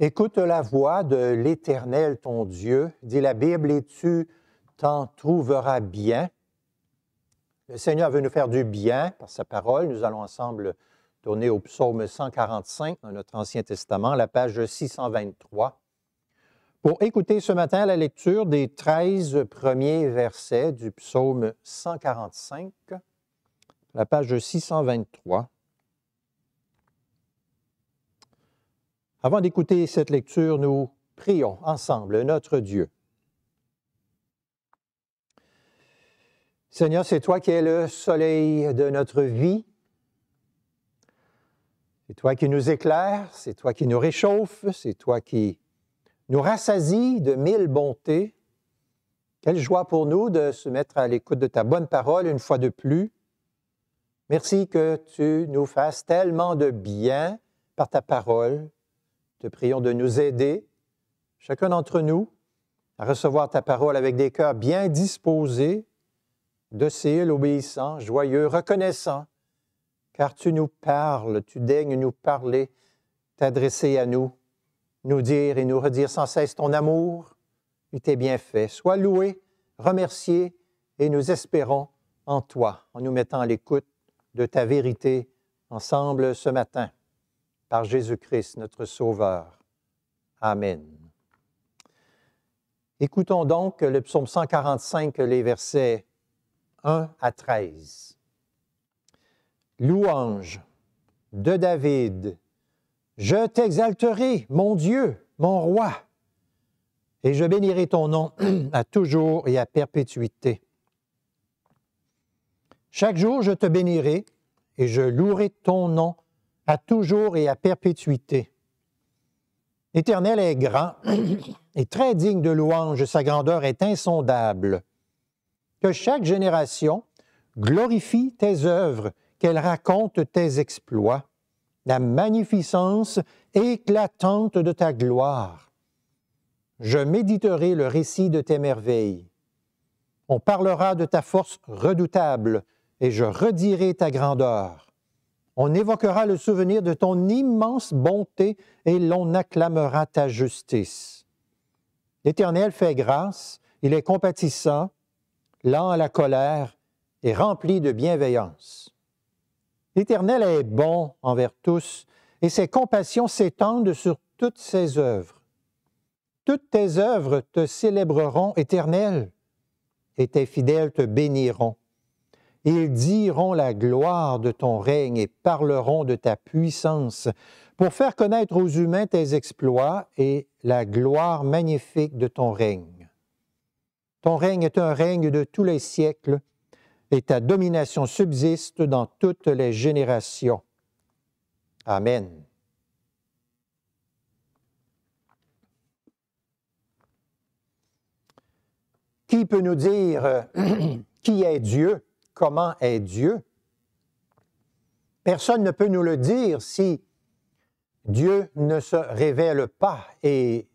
Écoute la voix de l'Éternel ton Dieu, dit la Bible, et tu t'en trouveras bien. Le Seigneur veut nous faire du bien par sa parole. Nous allons ensemble tourner au psaume 145 dans notre Ancien Testament, la page 623, pour écouter ce matin la lecture des 13 premiers versets du psaume 145, la page 623. Avant d'écouter cette lecture, nous prions ensemble notre Dieu. Seigneur, c'est toi qui es le soleil de notre vie. C'est toi qui nous éclaire, c'est toi qui nous réchauffe, c'est toi qui nous rassasie de mille bontés. Quelle joie pour nous de se mettre à l'écoute de ta bonne parole une fois de plus. Merci que tu nous fasses tellement de bien par ta parole, te prions de nous aider, chacun d'entre nous, à recevoir ta parole avec des cœurs bien disposés, dociles, obéissants, joyeux, reconnaissants, car tu nous parles, tu daignes nous parler, t'adresser à nous, nous dire et nous redire sans cesse ton amour et tes bienfaits. Sois loué, remercié, et nous espérons en toi, en nous mettant à l'écoute de ta vérité ensemble ce matin par Jésus-Christ, notre Sauveur. Amen. Écoutons donc le psaume 145, les versets 1 à 13. Louange de David. Je t'exalterai, mon Dieu, mon roi, et je bénirai ton nom à toujours et à perpétuité. Chaque jour, je te bénirai et je louerai ton nom à toujours et à perpétuité. L'Éternel est grand et très digne de louange, sa grandeur est insondable. Que chaque génération glorifie tes œuvres, qu'elle raconte tes exploits, la magnificence éclatante de ta gloire. Je méditerai le récit de tes merveilles. On parlera de ta force redoutable, et je redirai ta grandeur. On évoquera le souvenir de ton immense bonté et l'on acclamera ta justice. L'Éternel fait grâce, il est compatissant, lent à la colère et rempli de bienveillance. L'Éternel est bon envers tous, et ses compassions s'étendent sur toutes ses œuvres. Toutes tes œuvres te célébreront, Éternel, et tes fidèles te béniront. Ils diront la gloire de ton règne et parleront de ta puissance pour faire connaître aux humains tes exploits et la gloire magnifique de ton règne. Ton règne est un règne de tous les siècles et ta domination subsiste dans toutes les générations. Amen. Qui peut nous dire qui est Dieu? comment est Dieu. Personne ne peut nous le dire si Dieu ne se révèle pas et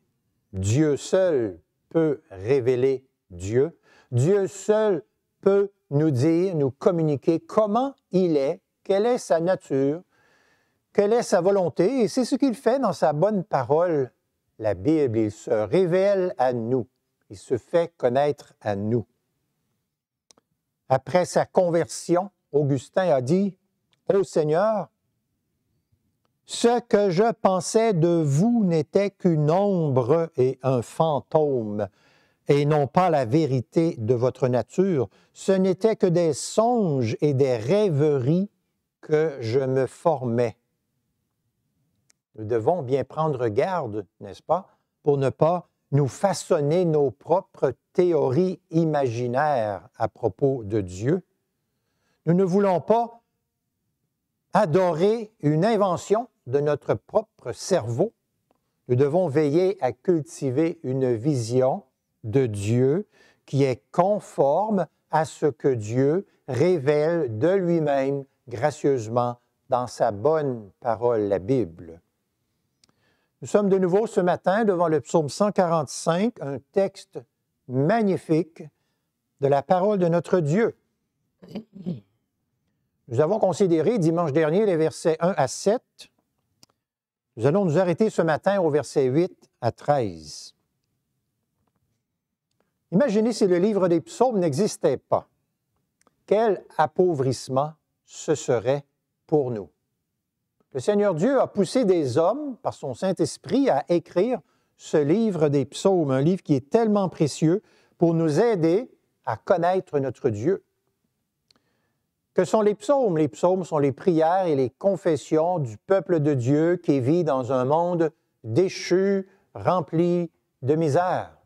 Dieu seul peut révéler Dieu. Dieu seul peut nous dire, nous communiquer comment il est, quelle est sa nature, quelle est sa volonté, et c'est ce qu'il fait dans sa bonne parole, la Bible. Il se révèle à nous, il se fait connaître à nous après sa conversion, Augustin a dit Ô Seigneur, ce que je pensais de vous n'était qu'une ombre et un fantôme, et non pas la vérité de votre nature. Ce n'était que des songes et des rêveries que je me formais. Nous devons bien prendre garde, n'est-ce pas, pour ne pas nous façonner nos propres théorie imaginaire à propos de Dieu. Nous ne voulons pas adorer une invention de notre propre cerveau. Nous devons veiller à cultiver une vision de Dieu qui est conforme à ce que Dieu révèle de lui-même gracieusement dans sa bonne parole, la Bible. Nous sommes de nouveau ce matin devant le psaume 145, un texte magnifique de la parole de notre Dieu. Nous avons considéré dimanche dernier les versets 1 à 7. Nous allons nous arrêter ce matin au verset 8 à 13. Imaginez si le livre des psaumes n'existait pas. Quel appauvrissement ce serait pour nous. Le Seigneur Dieu a poussé des hommes, par son Saint-Esprit, à écrire ce livre des psaumes, un livre qui est tellement précieux pour nous aider à connaître notre Dieu. Que sont les psaumes? Les psaumes sont les prières et les confessions du peuple de Dieu qui vit dans un monde déchu, rempli de misère.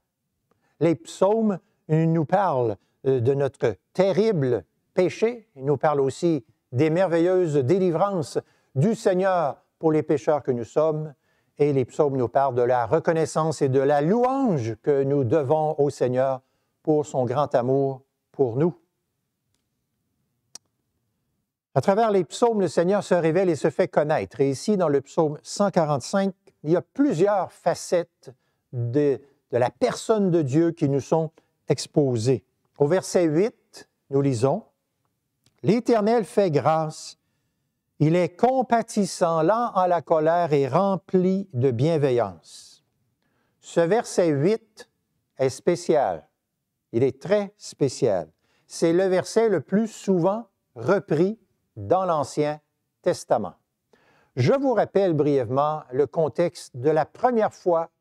Les psaumes nous parlent euh, de notre terrible péché, ils nous parlent aussi des merveilleuses délivrances du Seigneur pour les pécheurs que nous sommes, et les psaumes nous parlent de la reconnaissance et de la louange que nous devons au Seigneur pour son grand amour pour nous. À travers les psaumes, le Seigneur se révèle et se fait connaître. Et ici, dans le psaume 145, il y a plusieurs facettes de, la personne de Dieu qui nous sont exposées. Au verset 8, nous lisons, L'Éternel fait grâce il est compatissant, lent à la colère et rempli de bienveillance. Ce verset 8 est spécial. Il est très spécial. C'est le verset le plus souvent repris dans l'Ancien Testament. Je vous rappelle brièvement le contexte de la première fois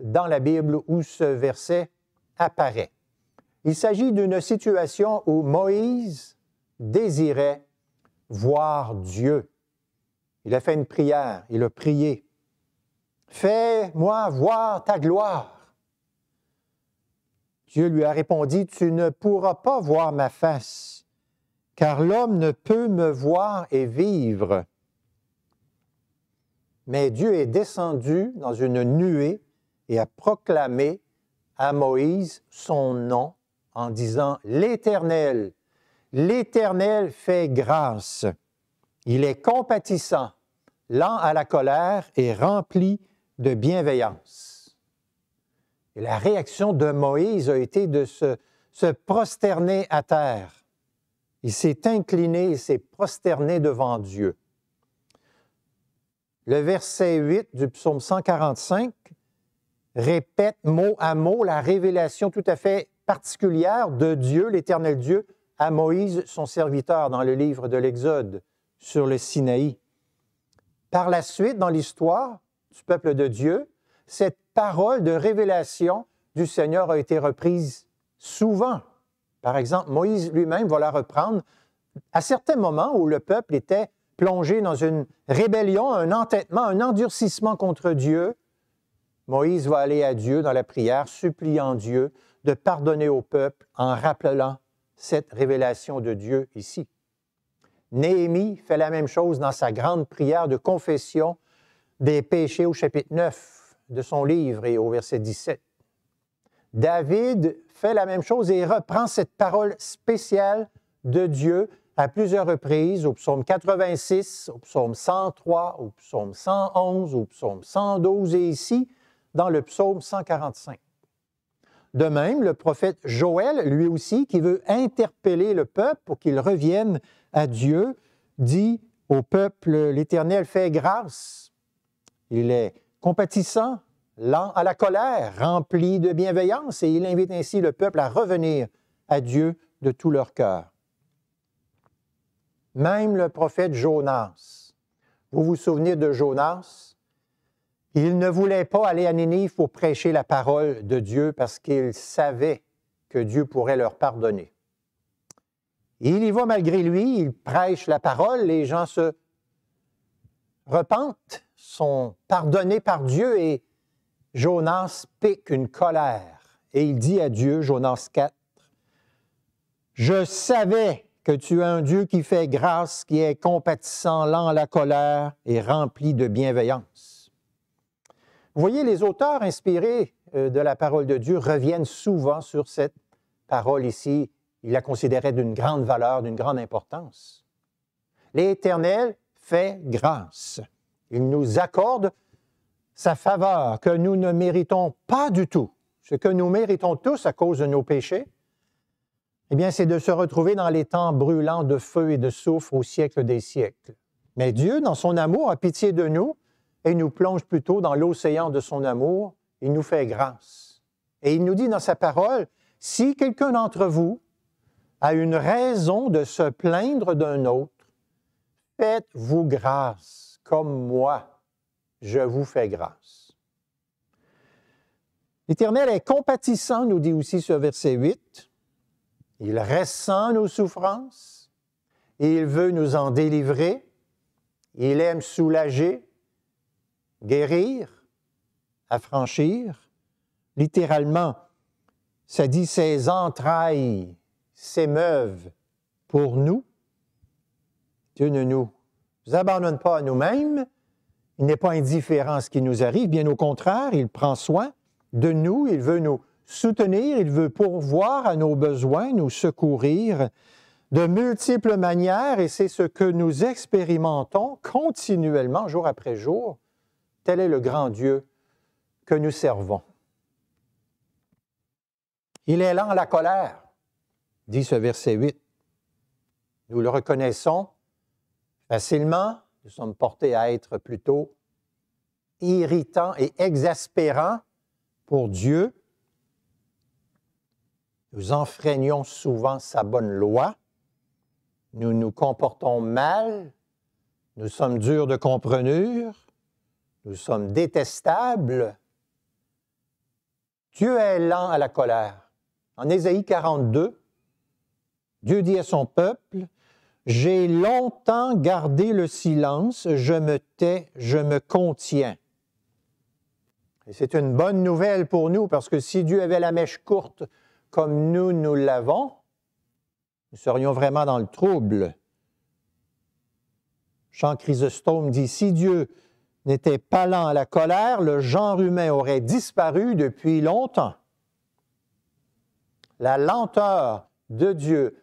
dans la Bible où ce verset apparaît. Il s'agit d'une situation où Moïse désirait voir Dieu. Il a fait une prière, il a prié. Fais-moi voir ta gloire. Dieu lui a répondu, Tu ne pourras pas voir ma face, car l'homme ne peut me voir et vivre. Mais Dieu est descendu dans une nuée et a proclamé à Moïse son nom en disant, L'Éternel L'Éternel fait grâce. Il est compatissant, lent à la colère et rempli de bienveillance. Et la réaction de Moïse a été de se, se prosterner à terre. Il s'est incliné et s'est prosterné devant Dieu. Le verset 8 du psaume 145 répète mot à mot la révélation tout à fait particulière de Dieu, l'éternel Dieu, à Moïse, son serviteur, dans le livre de l'Exode, sur le Sinaï. Par la suite, dans l'histoire du peuple de Dieu, cette parole de révélation du Seigneur a été reprise souvent. Par exemple, Moïse lui-même va la reprendre à certains moments où le peuple était plongé dans une rébellion, un entêtement, un endurcissement contre Dieu. Moïse va aller à Dieu dans la prière, suppliant Dieu de pardonner au peuple en rappelant cette révélation de Dieu ici. Néhémie fait la même chose dans sa grande prière de confession des péchés au chapitre 9 de son livre et au verset 17. David fait la même chose et reprend cette parole spéciale de Dieu à plusieurs reprises, au psaume 86, au psaume 103, au psaume 111, au psaume 112 et ici dans le psaume 145. De même, le prophète Joël, lui aussi, qui veut interpeller le peuple pour qu'il revienne à Dieu, dit au peuple, l'Éternel fait grâce, il est compatissant, lent à la colère, rempli de bienveillance, et il invite ainsi le peuple à revenir à Dieu de tout leur cœur. Même le prophète Jonas, vous vous souvenez de Jonas, il ne voulait pas aller à Ninive pour prêcher la parole de Dieu parce qu'il savait que Dieu pourrait leur pardonner. Il y va malgré lui, il prêche la parole, les gens se repentent, sont pardonnés par Dieu et Jonas pique une colère et il dit à Dieu, Jonas 4, Je savais que tu es un Dieu qui fait grâce, qui est compatissant, lent à la colère et rempli de bienveillance. Vous voyez, les auteurs inspirés euh, de la parole de Dieu reviennent souvent sur cette parole ici. Ils la considéraient d'une grande valeur, d'une grande importance. L'Éternel fait grâce. Il nous accorde sa faveur que nous ne méritons pas du tout, ce que nous méritons tous à cause de nos péchés, eh bien, c'est de se retrouver dans les temps brûlants de feu et de soufre au siècle des siècles. Mais Dieu, dans son amour, a pitié de nous et nous plonge plutôt dans l'océan de son amour. Il nous fait grâce. Et il nous dit dans sa parole, si quelqu'un d'entre vous a une raison de se plaindre d'un autre, faites-vous grâce comme moi, je vous fais grâce. L'Éternel est compatissant, nous dit aussi ce verset 8. Il ressent nos souffrances. Il veut nous en délivrer. Il aime soulager guérir, affranchir. Littéralement, ça dit ses entrailles s'émeuvent pour nous. Dieu ne nous abandonne pas à nous-mêmes. Il n'est pas indifférent à ce qui nous arrive. Bien au contraire, il prend soin de nous. Il veut nous soutenir. Il veut pourvoir à nos besoins, nous secourir de multiples manières. Et c'est ce que nous expérimentons continuellement, jour après jour, Tel est le grand Dieu que nous servons. Il est lent à la colère, dit ce verset 8. Nous le reconnaissons facilement, nous sommes portés à être plutôt irritants et exaspérants pour Dieu. Nous enfreignons souvent sa bonne loi, nous nous comportons mal, nous sommes durs de comprenure, nous sommes détestables. Dieu est lent à la colère. En Ésaïe 42, Dieu dit à son peuple, J'ai longtemps gardé le silence, je me tais, je me contiens. Et c'est une bonne nouvelle pour nous parce que si Dieu avait la mèche courte comme nous, nous l'avons, nous serions vraiment dans le trouble. Jean Chrysostome dit, Si Dieu n'était pas lent à la colère, le genre humain aurait disparu depuis longtemps. La lenteur de Dieu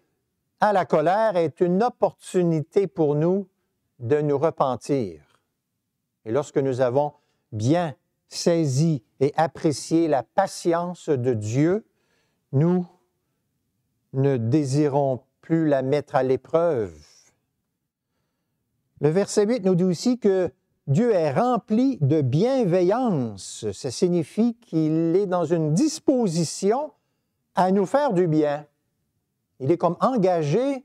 à la colère est une opportunité pour nous de nous repentir. Et lorsque nous avons bien saisi et apprécié la patience de Dieu, nous ne désirons plus la mettre à l'épreuve. Le verset 8 nous dit aussi que Dieu est rempli de bienveillance. Ça signifie qu'il est dans une disposition à nous faire du bien. Il est comme engagé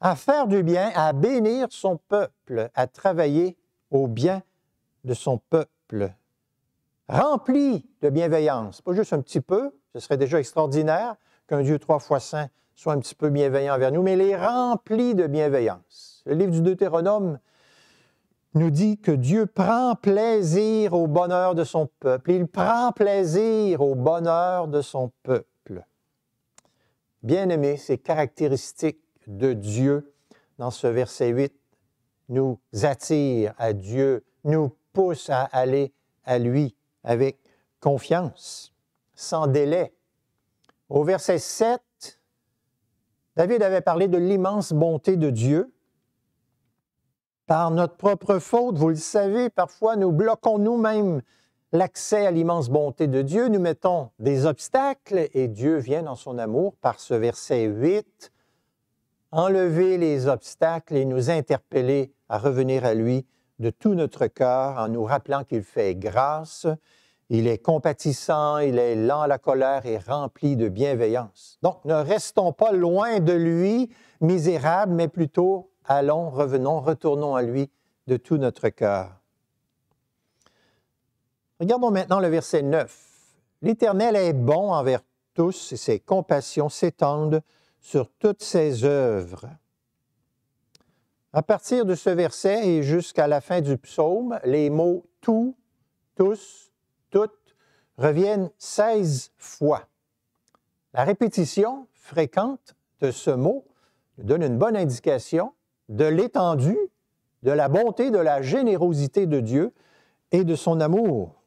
à faire du bien, à bénir son peuple, à travailler au bien de son peuple. Rempli de bienveillance, pas juste un petit peu, ce serait déjà extraordinaire qu'un Dieu trois fois saint soit un petit peu bienveillant envers nous, mais il est rempli de bienveillance. Le livre du Deutéronome nous dit que Dieu prend plaisir au bonheur de son peuple. Il prend plaisir au bonheur de son peuple. Bien aimé, ces caractéristiques de Dieu dans ce verset 8 nous attirent à Dieu, nous poussent à aller à lui avec confiance, sans délai. Au verset 7, David avait parlé de l'immense bonté de Dieu par notre propre faute. Vous le savez, parfois nous bloquons nous-mêmes l'accès à l'immense bonté de Dieu, nous mettons des obstacles et Dieu vient dans son amour par ce verset 8, enlever les obstacles et nous interpeller à revenir à lui de tout notre cœur en nous rappelant qu'il fait grâce, il est compatissant, il est lent à la colère et rempli de bienveillance. Donc ne restons pas loin de lui, misérables, mais plutôt allons, revenons, retournons à lui de tout notre cœur. Regardons maintenant le verset 9. L'Éternel est bon envers tous et ses compassions s'étendent sur toutes ses œuvres. À partir de ce verset et jusqu'à la fin du psaume, les mots tout, tous, toutes reviennent 16 fois. La répétition fréquente de ce mot donne une bonne indication de l'étendue, de la bonté, de la générosité de Dieu et de son amour.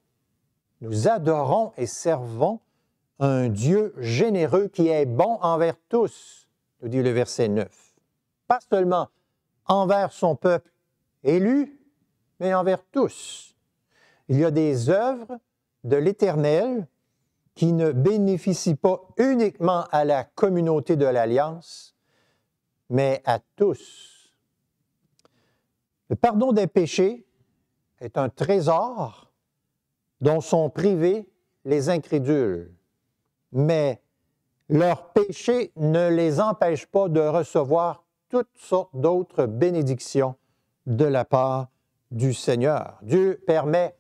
Nous adorons et servons un Dieu généreux qui est bon envers tous, nous dit le verset 9. Pas seulement envers son peuple élu, mais envers tous. Il y a des œuvres de l'Éternel qui ne bénéficient pas uniquement à la communauté de l'Alliance, mais à tous. Le pardon des péchés est un trésor dont sont privés les incrédules, mais leur péché ne les empêche pas de recevoir toutes sortes d'autres bénédictions de la part du Seigneur. Dieu permet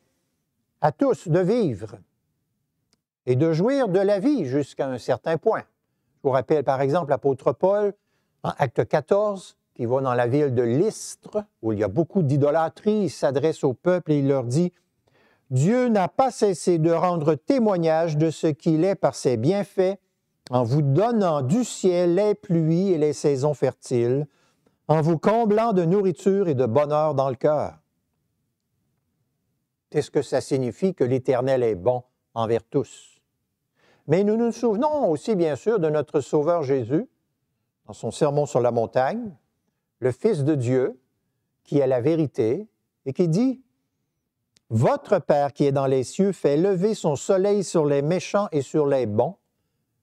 à tous de vivre et de jouir de la vie jusqu'à un certain point. Je vous rappelle par exemple l'apôtre Paul, en Acte 14, qui va dans la ville de Lystre, où il y a beaucoup d'idolâtrie, il s'adresse au peuple et il leur dit Dieu n'a pas cessé de rendre témoignage de ce qu'il est par ses bienfaits, en vous donnant du ciel les pluies et les saisons fertiles, en vous comblant de nourriture et de bonheur dans le cœur. quest ce que ça signifie que l'Éternel est bon envers tous. Mais nous nous souvenons aussi, bien sûr, de notre Sauveur Jésus, dans son sermon sur la montagne, le Fils de Dieu, qui est la vérité, et qui dit, Votre Père qui est dans les cieux fait lever son soleil sur les méchants et sur les bons,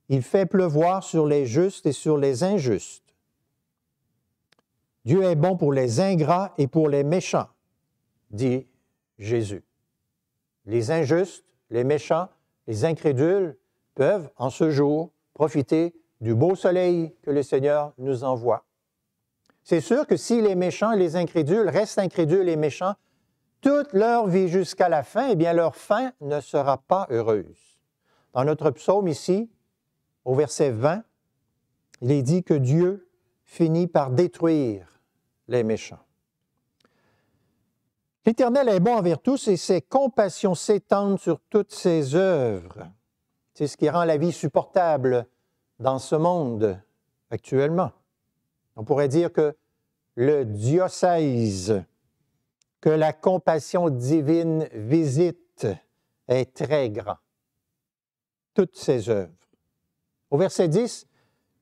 il fait pleuvoir sur les justes et sur les injustes. Dieu est bon pour les ingrats et pour les méchants, dit Jésus. Les injustes, les méchants, les incrédules peuvent, en ce jour, profiter du beau soleil que le Seigneur nous envoie. C'est sûr que si les méchants et les incrédules restent incrédules et méchants toute leur vie jusqu'à la fin, eh bien leur fin ne sera pas heureuse. Dans notre psaume ici, au verset 20, il est dit que Dieu finit par détruire les méchants. L'Éternel est bon envers tous et ses compassions s'étendent sur toutes ses œuvres. C'est ce qui rend la vie supportable dans ce monde actuellement. On pourrait dire que le diocèse que la compassion divine visite est très grand. Toutes ses œuvres. Au verset 10,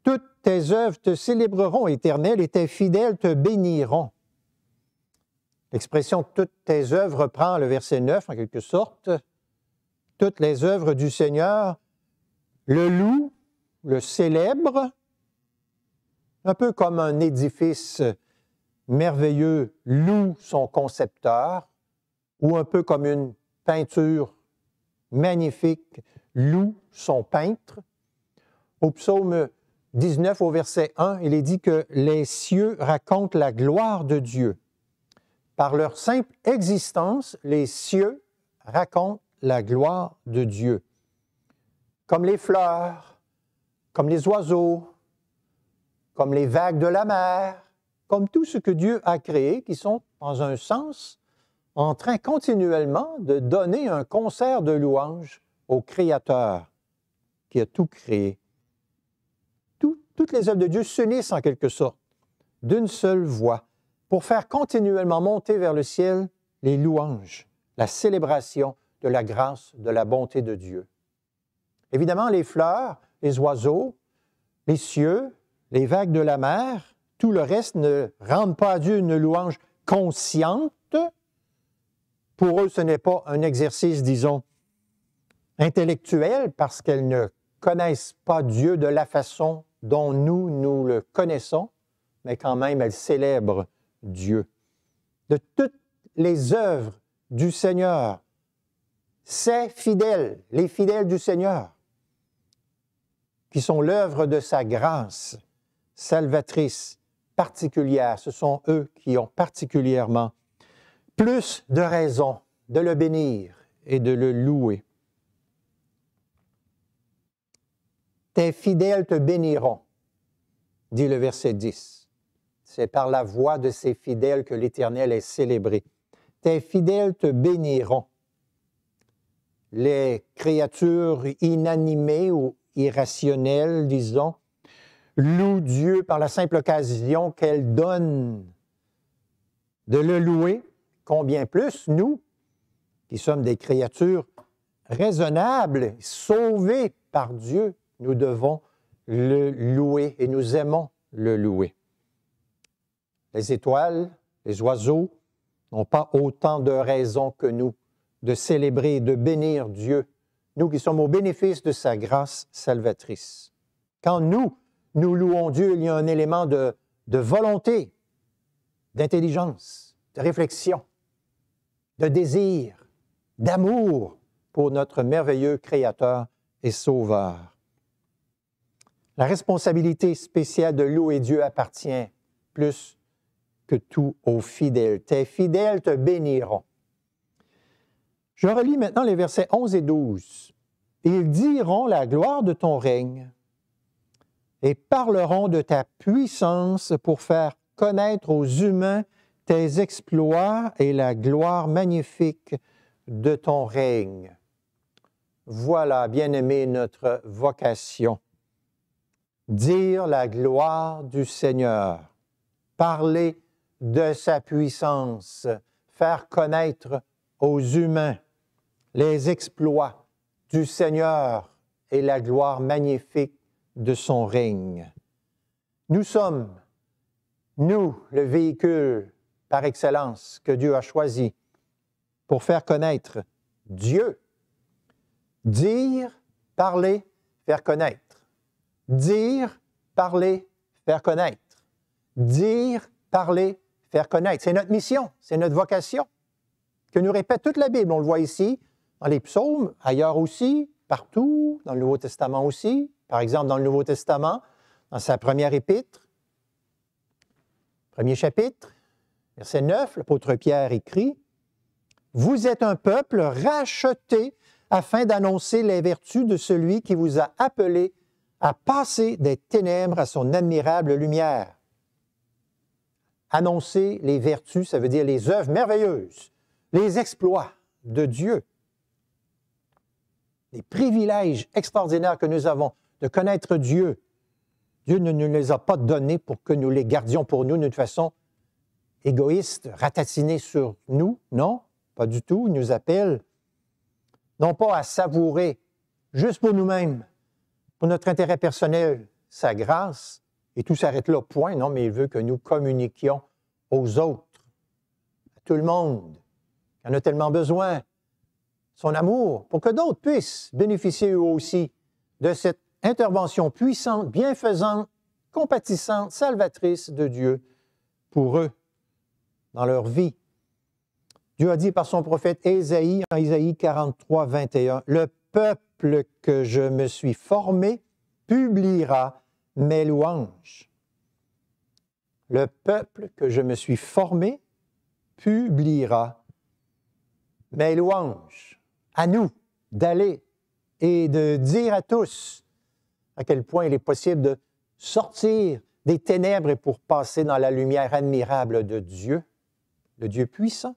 toutes tes œuvres te célébreront, Éternel, et tes fidèles te béniront. L'expression toutes tes œuvres reprend le verset 9 en quelque sorte. Toutes les œuvres du Seigneur le loue, le célèbre, un peu comme un édifice euh, merveilleux loue son concepteur, ou un peu comme une peinture magnifique loue son peintre. Au psaume 19 au verset 1, il est dit que les cieux racontent la gloire de Dieu. Par leur simple existence, les cieux racontent la gloire de Dieu. Comme les fleurs, comme les oiseaux, comme les vagues de la mer, comme tout ce que Dieu a créé, qui sont, dans un sens, en train continuellement de donner un concert de louanges au Créateur qui a tout créé. toutes les œuvres de Dieu s'unissent en quelque sorte, d'une seule voix, pour faire continuellement monter vers le ciel les louanges, la célébration de la grâce, de la bonté de Dieu. Évidemment, les fleurs, les oiseaux, les cieux, les vagues de la mer, tout le reste ne rendent pas à Dieu une louange consciente. Pour eux, ce n'est pas un exercice, disons, intellectuel, parce qu'elles ne connaissent pas Dieu de la façon dont nous, nous le connaissons, mais quand même, elles célèbrent Dieu. De toutes les œuvres du Seigneur, c'est fidèles, les fidèles du Seigneur, qui sont l'œuvre de sa grâce, salvatrice particulière. Ce sont eux qui ont particulièrement plus de raisons de le bénir et de le louer. Tes fidèles te béniront, dit le verset 10. C'est par la voix de ces fidèles que l'Éternel est célébré. Tes fidèles te béniront. Les créatures inanimées ou irrationnelles, disons, loue Dieu par la simple occasion qu'elle donne de le louer, combien plus nous, qui sommes des créatures raisonnables, sauvées par Dieu, nous devons le louer et nous aimons le louer. Les étoiles, les oiseaux n'ont pas autant de raisons que nous de célébrer et de bénir Dieu, nous qui sommes au bénéfice de sa grâce salvatrice. Quand nous, nous louons Dieu, il y a un élément de, volonté, d'intelligence, de réflexion, de désir, d'amour pour notre merveilleux Créateur et Sauveur. La responsabilité spéciale de louer Dieu appartient plus que tout aux fidèles. Tes fidèles te béniront. Je relis maintenant les versets 11 et 12. Ils diront la gloire de ton règne et parleront de ta puissance pour faire connaître aux humains tes exploits et la gloire magnifique de ton règne. Voilà, bien-aimé, notre vocation. Dire la gloire du Seigneur, parler de sa puissance, faire connaître aux humains les exploits du Seigneur et la gloire magnifique de son règne. Nous sommes, nous, le véhicule par excellence que Dieu a choisi pour faire connaître Dieu. Dire, parler, faire connaître. Dire, parler, faire connaître. Dire, parler, faire connaître. C'est notre mission, c'est notre vocation que nous répète toute la Bible. On le voit ici, dans les psaumes, ailleurs aussi, partout, dans le Nouveau Testament aussi. Par exemple, dans le Nouveau Testament, dans sa première épître, premier chapitre, verset 9, l'apôtre Pierre écrit, Vous êtes un peuple racheté afin d'annoncer les vertus de celui qui vous a appelé à passer des ténèbres à son admirable lumière. Annoncer les vertus, ça veut dire les œuvres merveilleuses, les exploits de Dieu, les privilèges extraordinaires que nous avons de connaître Dieu. Dieu ne nous les a pas donnés pour que nous les gardions pour nous d'une façon égoïste, ratatinée sur nous. Non, pas du tout. Il nous appelle non pas à savourer juste pour nous-mêmes, pour notre intérêt personnel, sa grâce, et tout s'arrête là, point. Non, mais il veut que nous communiquions aux autres, à tout le monde, qui en a tellement besoin, son amour, pour que d'autres puissent bénéficier eux aussi de cette intervention puissante, bienfaisante, compatissante, salvatrice de Dieu pour eux dans leur vie. Dieu a dit par son prophète Ésaïe, en Ésaïe 43, 21, Le peuple que je me suis formé publiera mes louanges. Le peuple que je me suis formé publiera mes louanges. À nous d'aller et de dire à tous, à quel point il est possible de sortir des ténèbres et pour passer dans la lumière admirable de Dieu, le Dieu puissant.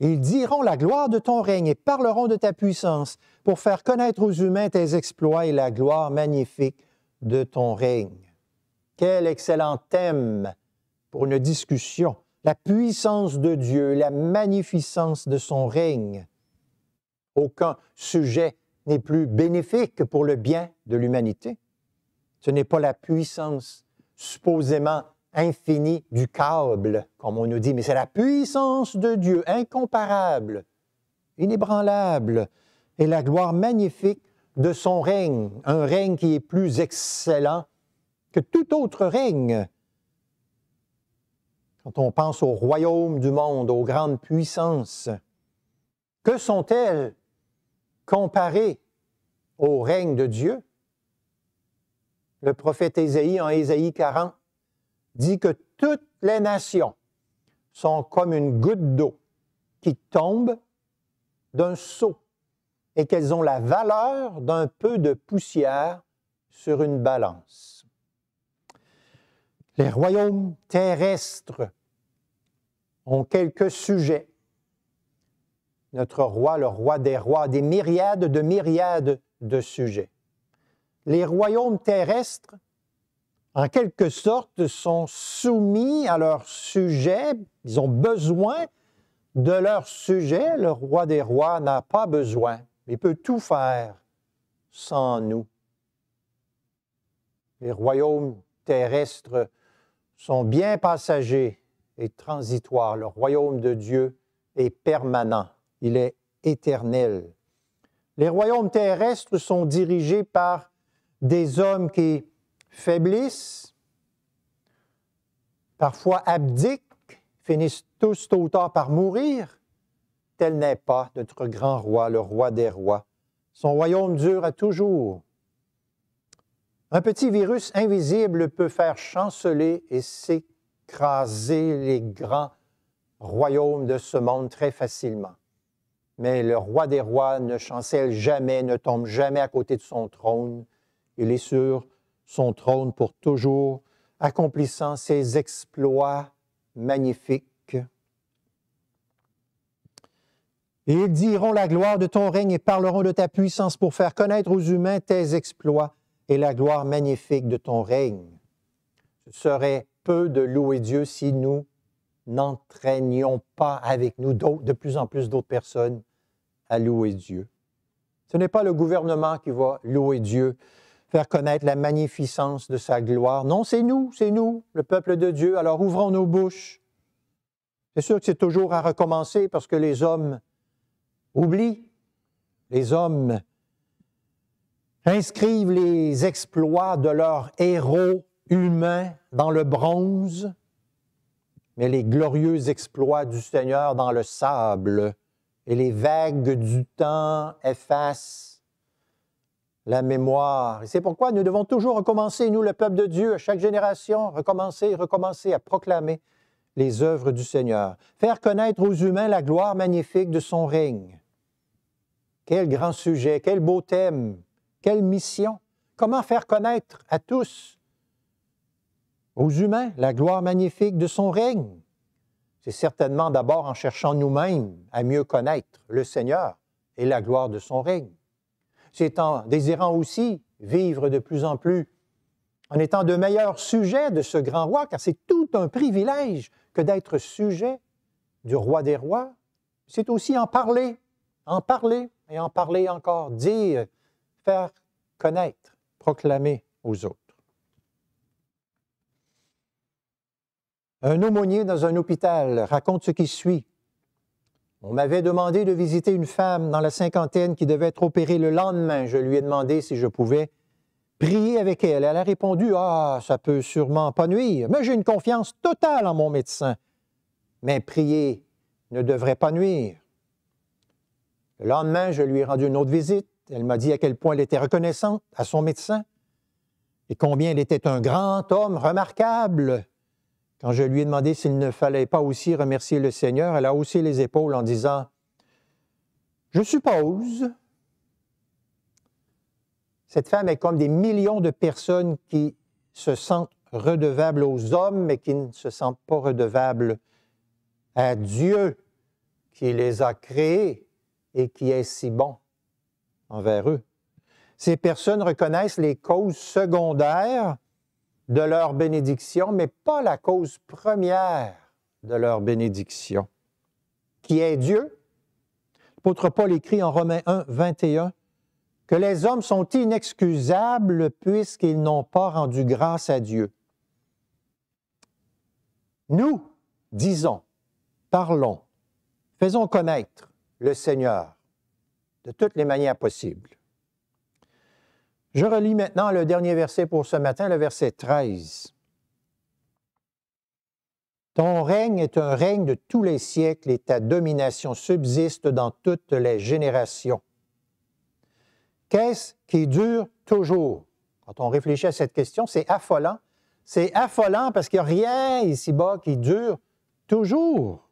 Ils diront la gloire de ton règne et parleront de ta puissance pour faire connaître aux humains tes exploits et la gloire magnifique de ton règne. Quel excellent thème pour une discussion. La puissance de Dieu, la magnificence de son règne. Aucun sujet n'est plus bénéfique pour le bien de l'humanité. Ce n'est pas la puissance supposément infinie du câble, comme on nous dit, mais c'est la puissance de Dieu, incomparable, inébranlable, et la gloire magnifique de son règne, un règne qui est plus excellent que tout autre règne. Quand on pense au royaume du monde, aux grandes puissances, que sont-elles comparé au règne de Dieu, le prophète Ésaïe, en Ésaïe 40, dit que toutes les nations sont comme une goutte d'eau qui tombe d'un seau et qu'elles ont la valeur d'un peu de poussière sur une balance. Les royaumes terrestres ont quelques sujets notre roi, le roi des rois, des myriades de myriades de sujets. Les royaumes terrestres, en quelque sorte, sont soumis à leurs sujets. ils ont besoin de leurs sujets. le roi des rois n'a pas besoin, il peut tout faire sans nous. Les royaumes terrestres sont bien passagers et transitoires, le royaume de Dieu est permanent il est éternel. Les royaumes terrestres sont dirigés par des hommes qui faiblissent, parfois abdiquent, finissent tous tôt ou tard par mourir. Tel n'est pas notre grand roi, le roi des rois. Son royaume dure à toujours. Un petit virus invisible peut faire chanceler et s'écraser les grands royaumes de ce monde très facilement mais le roi des rois ne chancelle jamais, ne tombe jamais à côté de son trône. Il est sur son trône pour toujours, accomplissant ses exploits magnifiques. Et ils diront la gloire de ton règne et parleront de ta puissance pour faire connaître aux humains tes exploits et la gloire magnifique de ton règne. Ce serait peu de louer Dieu si nous n'entraînions pas avec nous de plus en plus d'autres personnes à louer Dieu. Ce n'est pas le gouvernement qui va louer Dieu, faire connaître la magnificence de sa gloire. Non, c'est nous, c'est nous, le peuple de Dieu. Alors ouvrons nos bouches. C'est sûr que c'est toujours à recommencer parce que les hommes oublient, les hommes inscrivent les exploits de leurs héros humains dans le bronze, mais les glorieux exploits du Seigneur dans le sable et les vagues du temps effacent la mémoire. Et c'est pourquoi nous devons toujours recommencer, nous, le peuple de Dieu, à chaque génération, recommencer, recommencer à proclamer les œuvres du Seigneur, faire connaître aux humains la gloire magnifique de son règne. Quel grand sujet, quel beau thème, quelle mission. Comment faire connaître à tous, aux humains, la gloire magnifique de son règne? c'est certainement d'abord en cherchant nous-mêmes à mieux connaître le Seigneur et la gloire de son règne. C'est en désirant aussi vivre de plus en plus, en étant de meilleurs sujets de ce grand roi, car c'est tout un privilège que d'être sujet du roi des rois. C'est aussi en parler, en parler et en parler encore, dire, faire connaître, proclamer aux autres. Un aumônier dans un hôpital raconte ce qui suit. On m'avait demandé de visiter une femme dans la cinquantaine qui devait être opérée le lendemain. Je lui ai demandé si je pouvais prier avec elle. Elle a répondu Ah, ça peut sûrement pas nuire, mais j'ai une confiance totale en mon médecin. Mais prier ne devrait pas nuire. Le lendemain, je lui ai rendu une autre visite. Elle m'a dit à quel point elle était reconnaissante à son médecin et combien il était un grand homme remarquable quand je lui ai demandé s'il ne fallait pas aussi remercier le Seigneur, elle a haussé les épaules en disant Je suppose. Cette femme est comme des millions de personnes qui se sentent redevables aux hommes, mais qui ne se sentent pas redevables à Dieu qui les a créés et qui est si bon envers eux. Ces personnes reconnaissent les causes secondaires de leur bénédiction, mais pas la cause première de leur bénédiction, qui est Dieu. L'apôtre Paul écrit en Romains 1, 21, que les hommes sont inexcusables puisqu'ils n'ont pas rendu grâce à Dieu. Nous disons, parlons, faisons connaître le Seigneur de toutes les manières possibles. Je relis maintenant le dernier verset pour ce matin, le verset 13. Ton règne est un règne de tous les siècles et ta domination subsiste dans toutes les générations. Qu'est-ce qui dure toujours? Quand on réfléchit à cette question, c'est affolant. C'est affolant parce qu'il n'y a rien ici-bas qui dure toujours.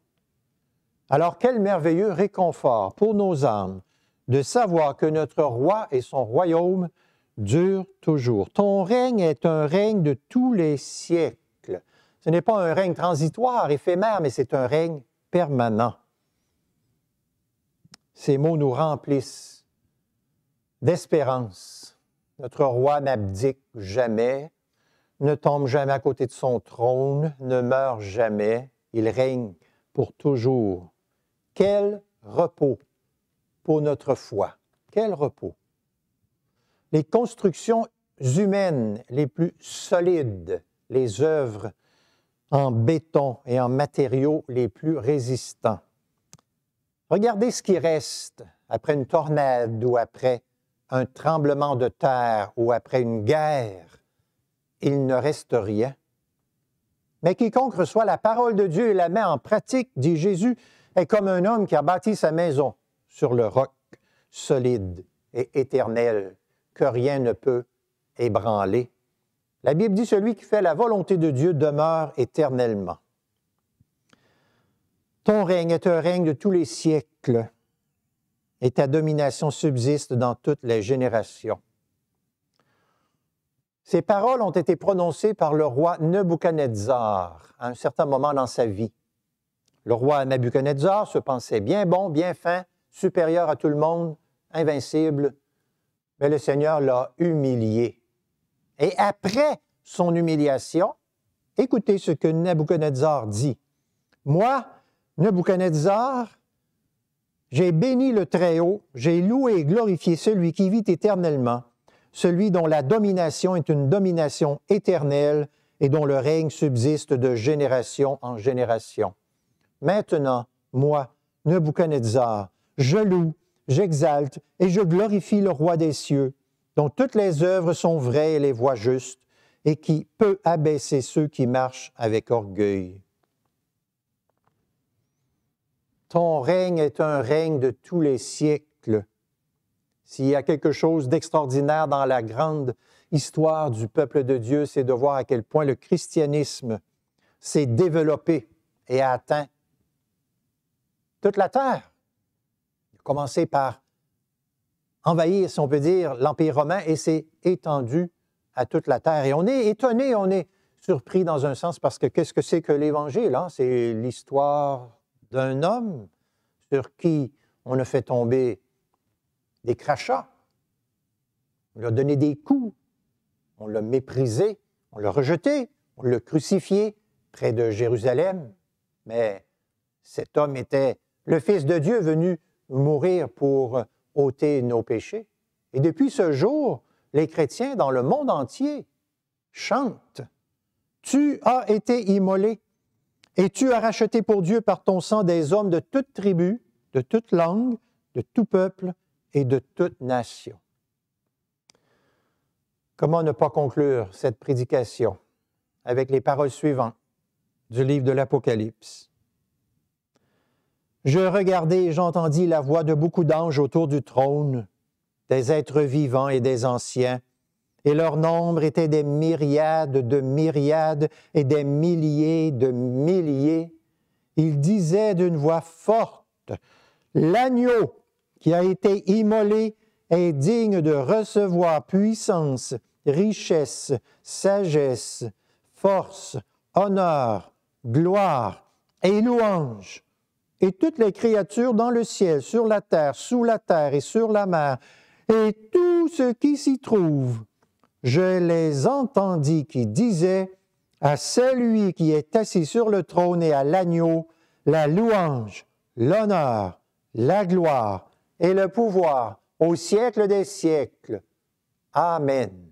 Alors quel merveilleux réconfort pour nos âmes de savoir que notre roi et son royaume dure toujours. Ton règne est un règne de tous les siècles. Ce n'est pas un règne transitoire, éphémère, mais c'est un règne permanent. Ces mots nous remplissent d'espérance. Notre roi n'abdique jamais, ne tombe jamais à côté de son trône, ne meurt jamais, il règne pour toujours. Quel repos pour notre foi. Quel repos les constructions humaines les plus solides, les œuvres en béton et en matériaux les plus résistants. Regardez ce qui reste après une tornade ou après un tremblement de terre ou après une guerre. Il ne reste rien. Mais quiconque reçoit la parole de Dieu et la met en pratique, dit Jésus, est comme un homme qui a bâti sa maison sur le roc solide et éternel que rien ne peut ébranler. La Bible dit, celui qui fait la volonté de Dieu demeure éternellement. Ton règne est un règne de tous les siècles, et ta domination subsiste dans toutes les générations. Ces paroles ont été prononcées par le roi Nebuchadnezzar à un certain moment dans sa vie. Le roi Nebuchadnezzar se pensait bien bon, bien fin, supérieur à tout le monde, invincible, mais le Seigneur l'a humilié. Et après son humiliation, écoutez ce que Nebuchadnezzar dit. Moi, Nebuchadnezzar, j'ai béni le Très-Haut, j'ai loué et glorifié celui qui vit éternellement, celui dont la domination est une domination éternelle et dont le règne subsiste de génération en génération. Maintenant, moi, Nebuchadnezzar, je loue, j'exalte et je glorifie le roi des cieux, dont toutes les œuvres sont vraies et les voies justes, et qui peut abaisser ceux qui marchent avec orgueil. Ton règne est un règne de tous les siècles. S'il y a quelque chose d'extraordinaire dans la grande histoire du peuple de Dieu, c'est de voir à quel point le christianisme s'est développé et a atteint toute la terre commencé par envahir, si on peut dire, l'Empire romain et s'est étendu à toute la terre. Et on est étonné, on est surpris dans un sens parce que qu'est-ce que c'est que l'Évangile? Hein? C'est l'histoire d'un homme sur qui on a fait tomber des crachats, on lui a donné des coups, on l'a méprisé, on l'a rejeté, on l'a crucifié près de Jérusalem. Mais cet homme était le Fils de Dieu venu mourir pour ôter nos péchés. Et depuis ce jour, les chrétiens dans le monde entier chantent Tu as été immolé et tu as racheté pour Dieu par ton sang des hommes de toute tribu, de toute langue, de tout peuple et de toute nation. Comment ne pas conclure cette prédication avec les paroles suivantes du livre de l'Apocalypse je regardai et j'entendis la voix de beaucoup d'anges autour du trône, des êtres vivants et des anciens, et leur nombre était des myriades de myriades et des milliers de milliers. Ils disaient d'une voix forte, L'agneau qui a été immolé est digne de recevoir puissance, richesse, sagesse, force, honneur, gloire et louange et toutes les créatures dans le ciel, sur la terre, sous la terre et sur la mer, et tout ce qui s'y trouve. Je les entendis qui disaient à celui qui est assis sur le trône et à l'agneau, la louange, l'honneur, la gloire et le pouvoir au siècle des siècles. Amen.